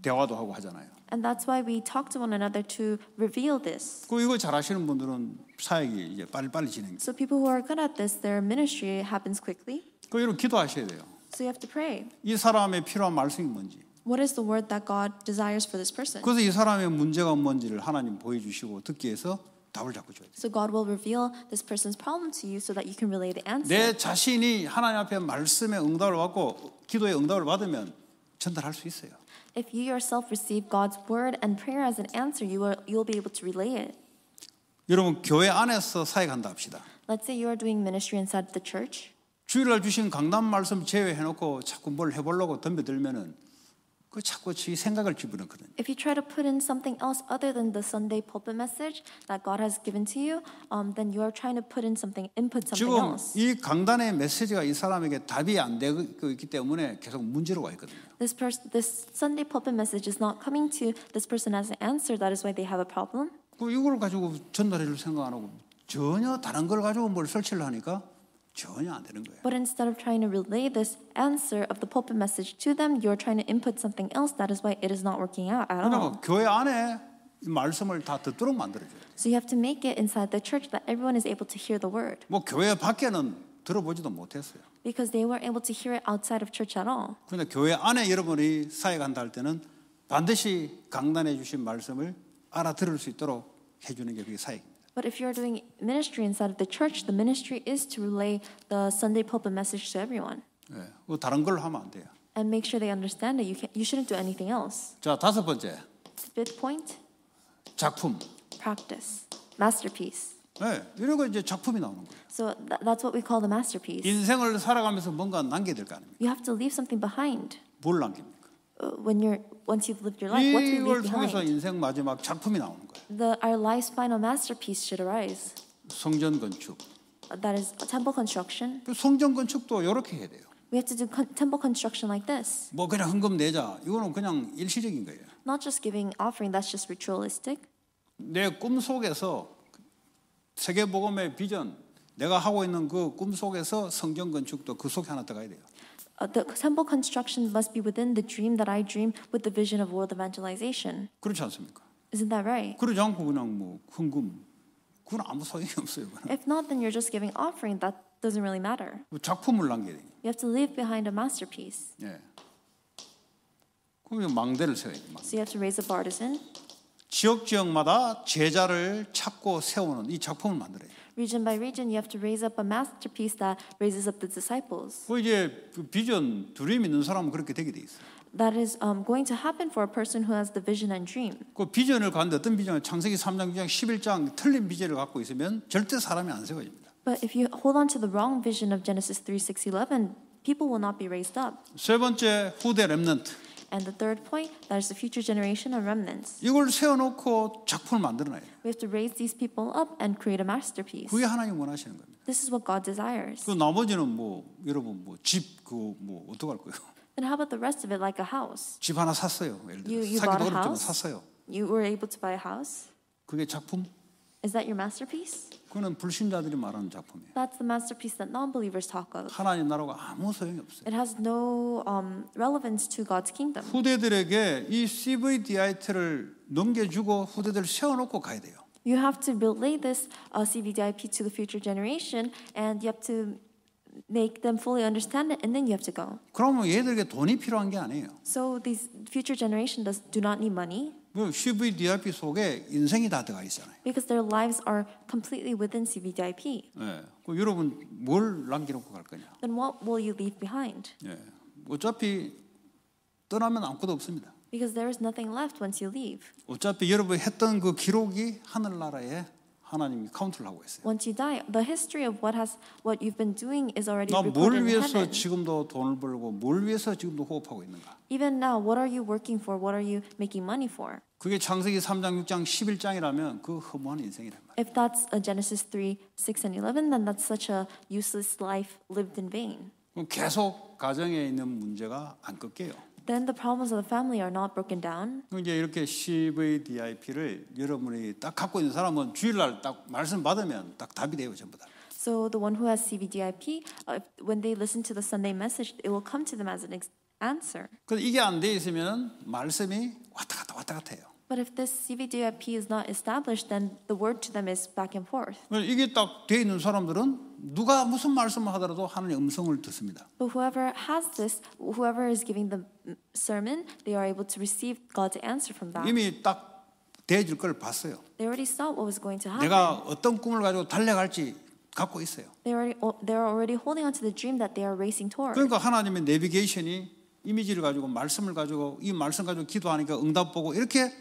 대화도 하고 하잖아요. And that's why we talk to one another to reveal this. 그 이거 잘하시는 분들은 사역이 이제 빨리빨리 진행. So people who are good at this, their ministry happens quickly. 그 이런 기도하셔야 돼요. So you have to pray. 이 사람의 필요한 말씀이 뭔지. What is the word that God desires for this person? 그래서 이 사람의 문제가 뭔지를 하나님 보여주시고 듣기 위해서 답을 자꾸 줘야 돼. So God will reveal this person's problem to you so that you can relay the answer. 내 자신이 하나님 앞에 말씀의 응답을 받고 기도의 응답을 받으면 전달할 수 있어요. If you yourself receive God's word and prayer as an answer, you will you'll be able to relay it. 여러분 교회 안에서 사역한다 합시다. Let's say you are doing ministry inside the church. 주일날 주신 강단 말씀 제외해놓고 자꾸 뭘 해보려고 덤벼들면은 그 자꾸 지 생각을 집어넣거든요. If you try to put in something else other than the Sunday pulpit message that God has given to you, um, then you are trying to put in something, input something else. 지금 이 강단의 메시지가 이 사람에게 답이 안 되고 있기 때문에 계속 문제로 와 있거든요. This person, this Sunday pulpit message is not coming to this person as an answer. That is why they have a problem. 그 이걸 가지고 전달해줄 생각 안 하고 전혀 다른 걸 가지고 뭘 설치를 하니까. 전혀 안 되는 거예요. But instead of trying to relay this answer of the pulpit message to them, you're trying to input something else. That is why it is not working out at all. 그러니까 교회 안에 말씀을 다 듣도록 만들어줘요. So you have to make it inside the church that everyone is able to hear the word. 뭐 교회 밖에는 들어보지도 못했어요. Because they weren't able to hear it outside of church at all. 그런데 교회 안에 여러분이 사역한다 할 때는 반드시 강단해 주신 말씀을 알아들을 수 있도록 해주는 게 그게 사역. But if you're doing ministry inside of the church, the ministry is to relay the Sunday pulpit message to everyone. 예, 뭐 다른 걸 하면 안 돼요. And make sure they understand that you can, you shouldn't do anything else. 자 다섯 번째. Fifth point. 작품. Practice. Masterpiece. 네, 이런 거 이제 작품이 나오는 거예요. So that's what we call the masterpiece. 인생을 살아가면서 뭔가 남겨야 될거 아닙니까? You have to leave something behind. 뭘 남깁니까? when you're once you've lived your life, what do we leave 이걸 통해서 behind? 인생 마지막 작품이 나오는 거예요. The our life's final masterpiece should arise. 성전 건축. That is temple construction. 그 성전 건축도 이렇게 해야 돼요. We have to do con- temple construction like this. 뭐 그냥 헌금 내자. 이거는 그냥 일시적인 거예요. Not just giving offering, that's just ritualistic. 내꿈 속에서 세계 복음의 비전, 내가 하고 있는 그꿈 속에서 성전 건축도 그 속에 하나 들어가야 돼요. the temple construction must be within the dream that I dream with the vision of world evangelization. 그렇지 않습니까? Isn't that right? 그러지 않고 그냥 뭐 헌금 그건 아무 소용이 없어요. 그건. If not, then you're just giving offering. That doesn't really matter. 작품을 남겨야 돼. You have to leave behind a masterpiece. 예. 그럼 망대를 세워야 돼. 망대. So you have to raise a partisan. 지역 지역마다 제자를 찾고 세우는 이 작품을 만들어야 돼. region by region, you have to raise up a masterpiece that raises up the disciples. 그 이제 그 비전 두려움 있는 사람은 그렇게 되게 돼 있어. That is um, going to happen for a person who has the vision and dream. 그 비전을 어떤 창세기 3장 11장 틀린 비전을 갖고 있으면 절대 사람이 안 세워집니다. But if you hold on to the wrong vision of Genesis 3, 11, people will not be raised up. 세 번째 후대 렘넌트. And the third point, that is the future generation of remnants. 이걸 세워놓고 작품을 만들어놔요. We have to raise these people up and create a masterpiece. 그게 하나님 원하시는 겁니다. This is what God desires. 그 나머지는 뭐 여러분 뭐집그뭐 어떡할 거예요? Then how about the rest of it, like a house? 집 하나 샀어요. 예를 들어 샀어요. You were able to buy a house. 그게 작품? Is that your masterpiece? 그는 불신자들이 말하는 작품이에요. That's the masterpiece that non-believers talk of. 하나님 나라가 아무 소용이 없어요. It has no um, relevance to God's kingdom. 후대들에게 이 CVDIT를 넘겨주고 후대들 세워놓고 가야 돼요. You have to relay this uh, CVDIP to the future generation, and you have to make them fully understand it, and then you have to go. 그러면 얘들에게 돈이 필요한 게 아니에요. So these future generation does do not need money. CVDIP 속에 인생이 다 들어가 있잖아요. Because their lives are completely within CVDIP. 예. 그 여러분 뭘 남겨놓고 갈 거냐? Then what will you leave behind? 예. 어차피 떠나면 아무것도 없습니다. Because there is nothing left once you leave. 어차피 여러분 했던 그 기록이 하늘나라에 하나님이 카운트를 하고 있어요. Once you die, the history of what has what you've been doing is already recorded in heaven. 나뭘 위해서 지금도 돈을 벌고 뭘 위해서 지금도 호흡하고 있는가? Even now, what are you working for? What are you making money for? 그게 창세기 3장, 6장, 11장이라면 그 허무한 인생이란 말이에요. If that's a Genesis 3, 6 and 11, then that's such a useless life lived in vain. 계속 가정에 있는 문제가 안 꺾여요. then the problems of the family are not broken down. 이제 이렇게 CVDIP를 여러분이 딱 갖고 있는 사람은 주일날 딱 말씀 받으면 딱 답이 돼요 전부 다. So the one who has CVDIP, uh, when they listen to the Sunday message, it will come to them as an answer. 그 이게 안 돼 있으면 말씀이 왔다 갔다 왔다 갔다 해요. But if this CVDIP is not established, then the word to them is back and forth. 이게 딱 돼 있는 사람들은 누가 무슨 말씀을 하더라도 하나님의 음성을 듣습니다. But whoever has this, whoever is giving the sermon, they are able to receive God's answer from that. 이미 딱 돼질 걸 봤어요. They already saw what was going to happen. 내가 어떤 꿈을 가지고 달려갈지 갖고 있어요. They are they are already holding onto the dream that they are racing toward. 그러니까 하나님의 내비게이션이 이미지를 가지고 말씀을 가지고 이 말씀 가지고 기도하니까 응답 보고 이렇게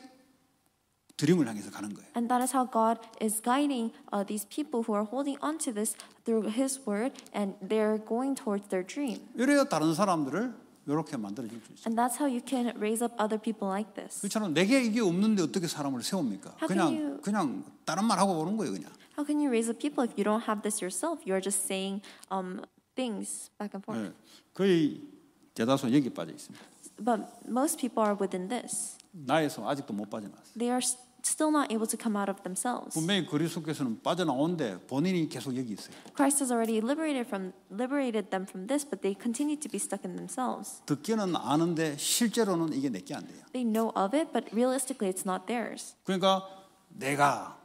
드림을 향해서 가는 거예요. And that is how God is guiding uh, these people who are holding on to this through His Word, and they're going towards their dream. 이래야 다른 사람들을 이렇게 만들어줄 수 있어요. And that's how you can raise up other people like this. 그렇잖아요. 내게 이게 없는데 어떻게 사람을 세웁니까? How 그냥 you, 그냥 다른 말 하고 오는 거예요, 그냥. How can you raise up people if you don't have this yourself? You're just saying um, things back and forth. 네, 거의 대다수 여기 빠져 있습니다. But most people are within this. 나에서 아직도 못 빠져나왔어요. They are still not able to come out of themselves. 분명히 그리스도께서는 빠져나온데 본인이 계속 여기 있어요. Christ has already liberated from liberated them from this, but they continue to be stuck in themselves. 듣기는 아는데 실제로는 이게 내게 안 돼요. They know of it, but realistically, it's not theirs. 그러니까 내가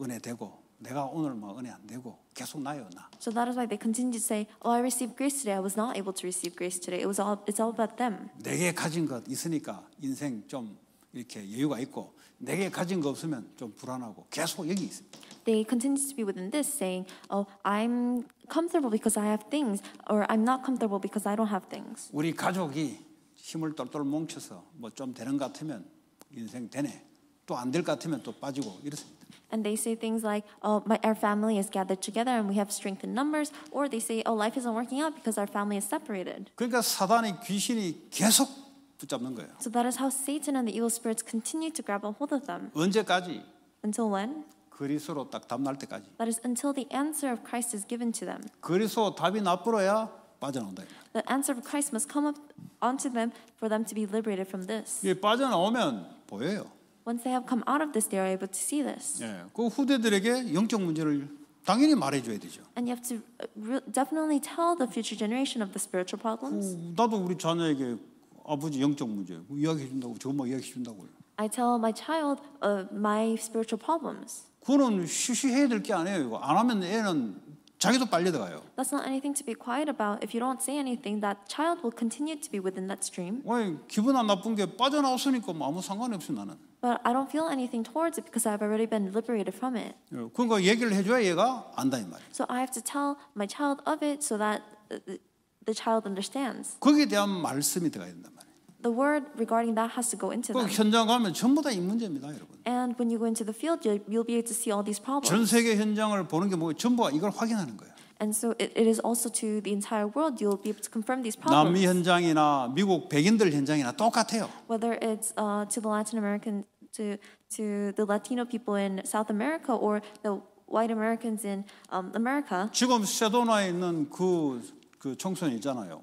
은혜 되고 내가 오늘 뭐 은혜 안 되고 계속 나요 나. So that is why they continue to say, "Oh, I received grace today. I was not able to receive grace today. It was all it's all about them." 내게 가진 것 있으니까 인생 좀 이렇게 여유가 있고 내게 가진 거 없으면 좀 불안하고 계속 여기 있습니다. They continue to be within this saying, "Oh, I'm comfortable because I have things," or "I'm not comfortable because I don't have things." 우리 가족이 힘을 똘똘 뭉쳐서 뭐 좀 되는 것 같으면 인생 되네. 또 안될것 같으면 또 빠지고 이렇습니다. And they say things like, "Oh, my our family is gathered together and we have strength in numbers," or they say, "Oh, life isn't working out because our family is separated." 그러니까 사단의 귀신이 계속 붙잡는 거예요. So that is how Satan and the evil spirits continue to grab a hold of them. 언제까지? Until when? 그리스로 딱 답날 때까지. That is until the answer of Christ is given to them. 그리스도 답이 나쁘러야 빠져나온다. The answer of Christ must come up onto them for them to be liberated from this. 예, 빠져나오면 보여요. Once they have come out of this, they are able to see this. 예, 그 후대들에게 영적 문제를 당연히 말해줘야 되죠. And you have to definitely tell the future generation of the spiritual problems. 나도 우리 자녀에게 아버지 영적 문제 이야기해 준다고 저거 막 이야기해 준다고요. I tell my child uh, my spiritual problems. 그거는 쉬쉬해야 될 게 아니에요. 이거 안 하면 애는 자기도 빨려들 가요. That's not anything to be quiet about. If you don't say anything, that child will continue to be within that stream. 아니, 기분 안 나쁜 게 빠져나왔으니까 뭐 아무 상관이 없어 나는. But I don't feel anything towards it because I've already been liberated from it. 그러니까 얘기를 해줘야 얘가 안다 이 말이야. So I have to tell my child of it so that the child understands. 거기에 대한 말씀이 들어가야 된단 말이야. The word regarding that has to go into 그 them. 현장 가면 전부 다이 문제입니다, 여러분. And when you go into the field, you'll, you'll be able to see all these problems. 전 세계 현장을 보는 게뭐 전부 이걸 확인하는 거예요. And so it, it is also to the entire world you'll be able to confirm these problems. 남미 현장이나 미국 백인들 현장이나 똑같아요. Whether it's uh, to the Latin American to to the Latino people in South America or the white Americans in um, America. 지금 세도나에 있는 그, 그 청소년 있잖아요.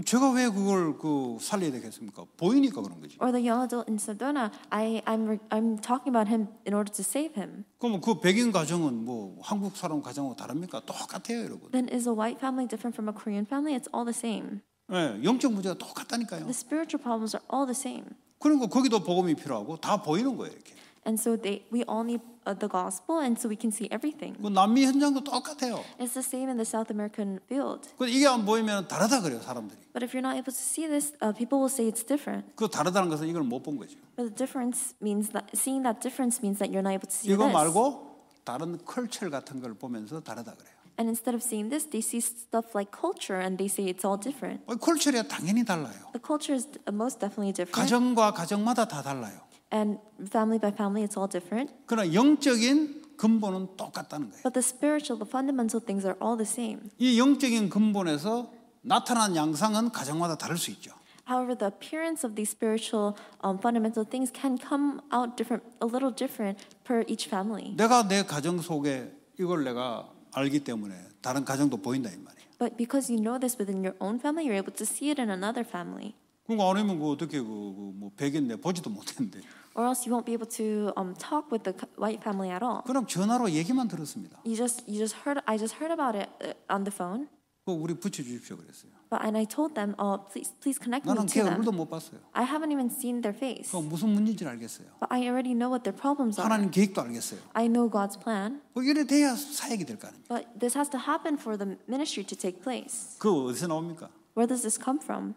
제가 왜 그걸 그 살려야 되겠습니까? 보이니까 그런 거지. Or the young adult in Sodona, I I'm I'm talking about him in order to save him. 그럼 그 백인 가정은 뭐 한국 사람 가정하고 다릅니까? 똑같아요, 여러분. Then is a white family different from a Korean family? It's all the same. 예, 영적 문제가 똑같다니까요. The spiritual problems are all the same. 그런 거 거기도 복음이 필요하고 다 보이는 거예요, 이렇게. And so they, we all need uh, the gospel, and so we can see everything. 남미 현장도 똑같아요. It's the same in the South American field. 이게 안 보이면 다르다 그래요 사람들이. But if you're not able to see this, uh, people will say it's different. 그 다르다는 것은 이걸 거죠. But the difference means that seeing that difference means that you're not able to see 이거 this. 다른 컬처 같은 걸 보면서 다르다 그래요. And instead of seeing this, they see stuff like culture and they say it's all different. 컬처야 당연히 달라요. The culture is uh, most definitely different. 가정과 가정마다 다 달라요. And family by family, it's all different. 그러나 영적인 근본은 똑같다는 거예요. But the spiritual, the fundamental things are all the same. 이 영적인 근본에서 나타난 양상은 가정마다 다를 수 있죠. However, the appearance of these spiritual um, fundamental things can come out different, a little different per each family. 내가 내 가정 속에 이걸 내가 알기 때문에 다른 가정도 보인다 이 말이에요. But because you know this within your own family, you're able to see it in another family. 그거 안 하면 그 어떻게 그뭐 백인데 보지도 못했는데. Or else you won't be able to um, talk with the white family at all. 그럼 전화로 얘기만 들었습니다. You just you just heard I just heard about it on the phone. 그 우리 붙여 주십시오 그랬어요. But and I told them, oh, please please connect me to them. 나는 걔 얼굴도 못 봤어요. I haven't even seen their face. 그 무슨 문제인지 알겠어요. But I already know what their problems are. 하나님 계획도 알겠어요. I know God's plan. 뭐 이래 돼야 사역이 될거 아닙니까? But this has to happen for the ministry to take place. 그 어디서 나옵니까? Where does this come from?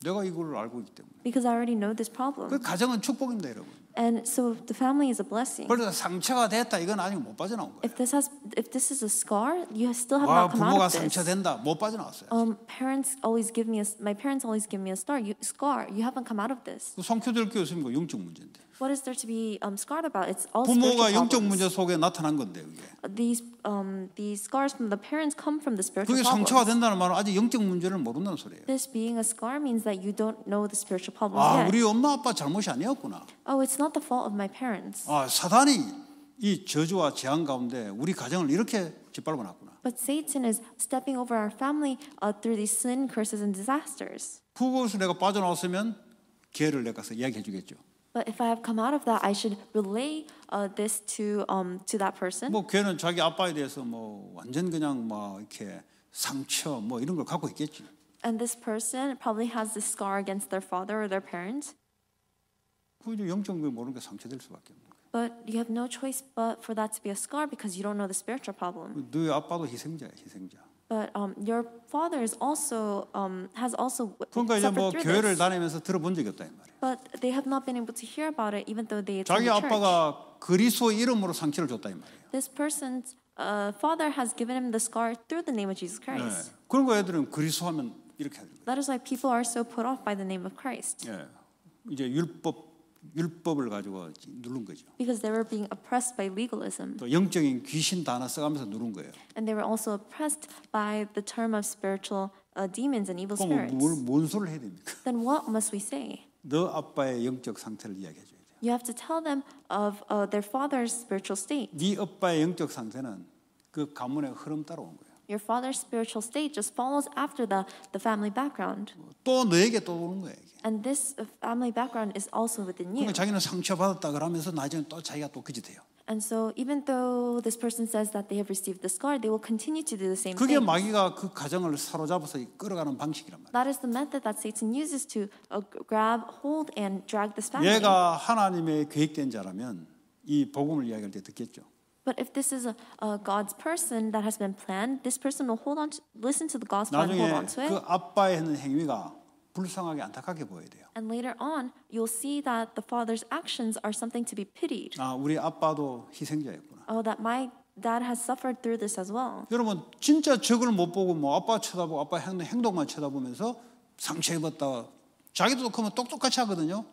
내가 이걸 알고 있기 때문에. Because I already know this problem. 그 가정은 축복입니다, 여러분. And so the family is a blessing. 그래서 상처가 됐다 이건 아직 못 빠져나온 거예요. If this has, if this is a scar, you still have 와, not come out of this. 부모가 상처된다 못 빠져나왔어요. Um, parents always give me a, my parents always give me a scar. You, scar. You haven't come out of this. 그 성교들 교수님과 영적 문제인데. What is there to be um, scarred about? It's all 부모가 spiritual 영적 problems. 문제 속에 나타난 건데 이게. These um, these scars from the parents come from the 그게 spiritual 상처가 problems. 된다는 말은 아직 영적 문제를 모른다는 소리예요. This being a scar means that you don't know the spiritual problems 아, yet. 우리 엄마 아빠 잘못이 아니었구나. Oh, it's not the fault of my parents. 아, 사단이 이 저주와 재앙 가운데 우리 가정을 이렇게 짓밟아 놨구나. But Satan is stepping over our family uh, through these sin, curses, and disasters. 그것을 내가 빠져나왔으면 기회를 내가서 이야기해 주겠죠. But if I have come out of that, I should relay uh, this to um, to that person. 뭐 걔는 자기 아빠에 대해서 뭐 완전 그냥 막 이렇게 상처 뭐 이런 걸 갖고 있겠지. And this person probably has this scar against their father or their parents. 그 모르는 게 수밖에 없는 거야. But you have no choice but for that to be a scar because you don't know the spiritual problem. 너희 아빠도 희생자야, 희생자. But um, your father is also um, has also 그러니까 이제 뭐 through 교회를 this. 다니면서 들어본 적이 없다 이 말이에요. But they have not been able to hear about it, even though they 자기 church. 아빠가 그리스도 이름으로 상처를 줬다 이 말이에요. This person's uh, father has given him the scar through the name of Jesus Christ. 그런 거 애들은 이렇게 하는 거예요. That is why people are so put off by the name of Christ. 예. 이제 율법 율법을 가지고 누른 거죠. Because they were being oppressed by legalism. 또 영적인 귀신 단어 써가면서 누른 거예요. And they were also oppressed by the term of spiritual uh, demons and evil spirits. 그럼 뭘, 뭔 소리를 해야 됩니까? Then what must we say? 너 아빠의 영적 상태를 이야기해 줘야 돼요. You have to tell them of uh, their father's spiritual state. 네 아빠의 영적 상태는 그 가문의 흐름 따라온 거예요. Your father's spiritual state just follows after the, the family background. 또 너에게 또 오는 거야. 이게. And this family background is also within you. 그러니까 자기는 상처받았다 그러면서 나중에 또 자기가 또 그지 돼요. And so even though this person says that they have received the scar, they will continue to do the same 그게 thing. 마귀가 그 가정을 사로잡아서 끌어가는 방식이란 말이야. That is the method that Satan uses to grab hold and drag this family. 얘가 하나님의 계획된 자라면 이 복음을 이야기할 때 듣겠죠. But if this is a, a God's person that has been planned, this person will hold on to, listen to the gospel and hold 나중에 on to 그 it. 아빠의 하는 행위가 불쌍하게 안타깝게 보여야 돼요. And later on, you'll see that the father's actions are something to be pitied. 아, 우리 아빠도 희생자였구나. Oh, that my dad has suffered through this as well. 여러분 진짜 적을 못 보고 뭐 아빠 쳐다보고 아빠 행- 행동만 쳐다보면서 상처 입었다. 자기도 그러면 똑똑같이 하거든요.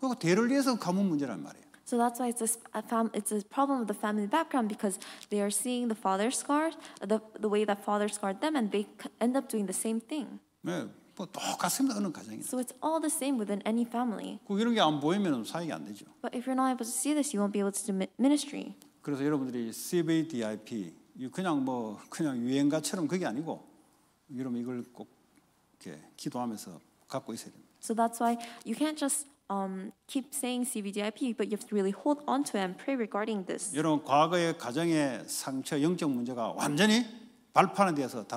그거 대를 위해서 가문 문제란 말이에요. So that's why it's a, fam- it's a problem of the family background because they are seeing the father scarred, the, the way that father scarred them, and they end up doing the same thing. 네, 뭐 똑같습니다. 어느 So it's all the same within any family. 보이면 사역이 안 되죠. But if you're not able to see this, you won't be able to do ministry. 그래서 여러분들이 CBDIP 그냥 뭐 그냥 유행가처럼 그게 아니고 여러분 이걸 꼭 이렇게 기도하면서 갖고 있어야 됩니다. So that's why you can't just um, keep saying CVDIP, but you have to really hold on to and pray regarding this. 여러분 과거의 가정의 상처, 영적 문제가 완전히 다른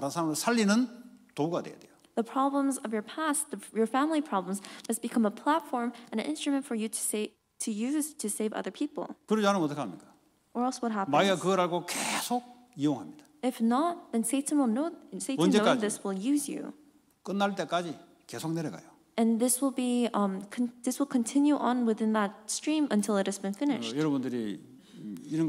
사람을 살리는 도구가 돼야 돼요. The problems of your past, your family problems, must become a platform and an instrument for you to say to use to save other people. 그러지 않으면 어떻게 합니까? Or else what happens? 마귀가 그걸 알고 계속 이용합니다. If not, then Satan will know. Satan knowing this will use you. 끝날 때까지 계속 내려가요 and this will be um, this will continue on within that stream until it has been finished. 여러분들이 이런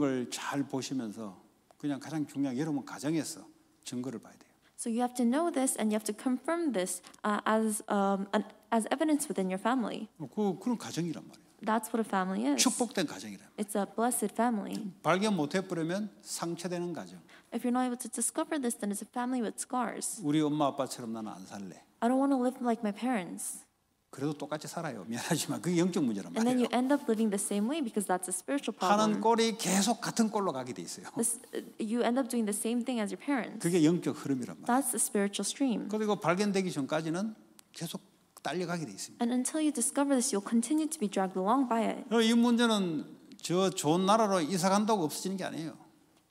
보시면서 그냥 가장 중요한 여러분 가정에서 증거를 봐야 돼요. So you have to know this and you have to confirm this uh, as um, an, as evidence within your family. 그 그런 가정이란 말이에요. That's what a family is. 축복된 가정이라. It's a blessed family. 발견 못해 버리면 상처되는 가정. If you're not able to discover this, then it's a family with scars. 우리 엄마 아빠처럼 나는 안 살래. I don't want to live like my parents. 그래도 똑같이 살아요. 미안하지만 그게 영적 문제란 And then 말이에요. you end up living the same way because that's a spiritual 하는 problem. 꼴이 계속 같은 꼴로 가게 돼 있어요. This, you end up doing the same thing as your parents. 그게 영적 흐름이란 말이에요. That's the spiritual stream. 그리고 발견되기 전까지는 계속 딸려가게 돼 있습니다. And until you discover this, you'll continue to be dragged along by it. 그리고 이 문제는 저 좋은 나라로 이사 간다고 없어지는 게 아니에요.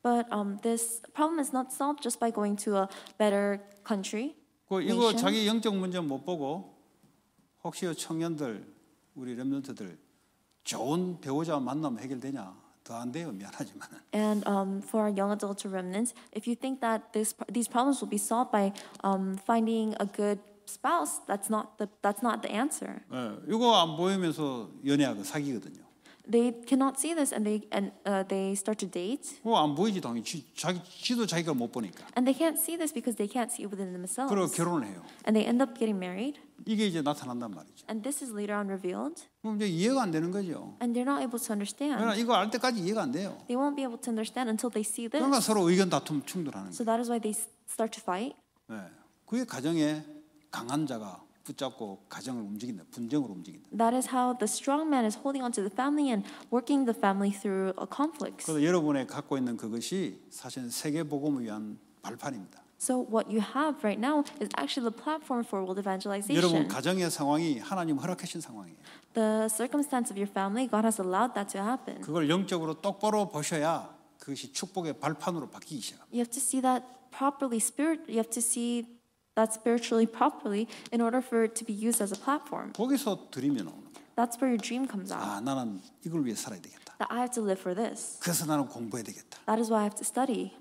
But um, this problem is not solved just by going to a better country. 그 이거 자기 영적 문제 못 보고 혹시 청년들 우리 렘넌트들 좋은 배우자 만나면 해결되냐? 더안 돼요. 미안하지만. And um, for our young adult remnants, if you think that this these problems will be solved by um, finding a good spouse, that's not the that's not the answer. 예, 이거 안 보이면서 연애하고 사귀거든요. they cannot see this and they and uh, they start to date. 어안 보이지 당연히 지, 자기 지도 자기가 못 보니까. And they can't see this because they can't see it within themselves. 그리고 결혼해요. And they end up getting married. 이게 이제 나타난단 말이죠. And this is later on revealed. 그럼 이제 이해가 안 되는 거죠. And they're not able to understand. 그러나 이거 알 때까지 이해가 안 돼요. They won't be able to understand until they see this. 그러니까 서로 의견 다툼 충돌하는 거예요. So that is why they start to fight. 네, 그게 가정에 강한 자가 붙잡고 가정을 움직인다. 분쟁으로 움직인다. That is how the strong man is holding onto the family and working the family through a conflict. 그래서 여러분의 갖고 있는 그것이 사실 세계 복음을 위한 발판입니다. So what you have right now is actually the platform for world evangelization. 여러분 가정의 상황이 하나님 허락하신 상황이에요. The circumstance of your family, God has allowed that to happen. 그걸 영적으로 똑바로 보셔야 그것이 축복의 발판으로 바뀌기 시작. You have to see that properly. Spirit, you have to see that spiritually properly in order for it to be used as a platform. 거기서 드림이 나오는 거예요. That's where your dream comes out. 아, 나는 이걸 위해 살아야 되겠다. That I have to live for this. 그래서 나는 공부해야 되겠다. That is why I have to study.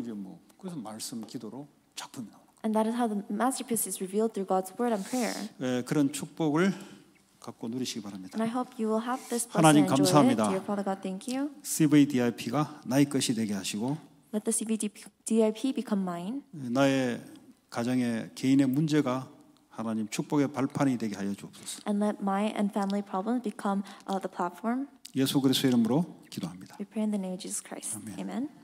이제 뭐 그래서 말씀 기도로 작품이 나오는 거예요. And that is how the masterpiece is revealed through God's word and prayer. 예, 그런 축복을 갖고 누리시기 바랍니다. And I hope you will have this 하나님 감사합니다. Dear Father God, thank you. CVDIP가 나의 것이 되게 하시고 Let the CVDIP become mine. 나의 가정의 개인의 문제가 하나님 축복의 발판이 되게 하여 주옵소서. And let my and family problems become uh, the platform. 예수 그리스도의 이름으로 기도합니다. We pray in the name of Jesus Christ. Amen. Amen.